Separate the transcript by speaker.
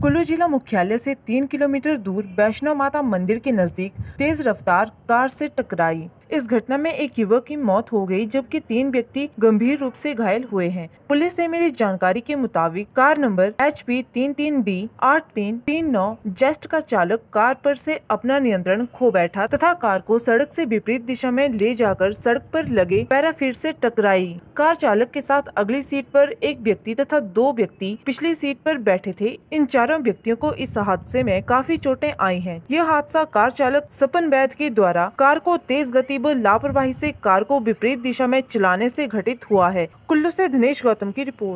Speaker 1: कुल्लू जिला मुख्यालय से तीन किलोमीटर दूर वैष्णव माता मंदिर के नजदीक तेज रफ्तार कार से टकराई इस घटना में एक युवक की मौत हो गई जबकि तीन व्यक्ति गंभीर रूप से घायल हुए हैं पुलिस से मिली जानकारी के मुताबिक कार नंबर एच पी तीन तीन बी आठ तीन तीन नौ जेस्ट का चालक कार पर से अपना नियंत्रण खो बैठा तथा कार को सड़क से विपरीत दिशा में ले जाकर सड़क पर लगे पैराफिर से टकराई कार चालक के साथ अगली सीट पर एक व्यक्ति तथा दो व्यक्ति पिछली सीट पर बैठे थे इन चारों व्यक्तियों को इस हादसे में काफी चोटें आई हैं। यह हादसा कार चालक सपन वैद के द्वारा कार को तेज गति नसीब लापरवाही से कार को विपरीत दिशा में चलाने से घटित हुआ है कुल्लू से दिनेश गौतम की रिपोर्ट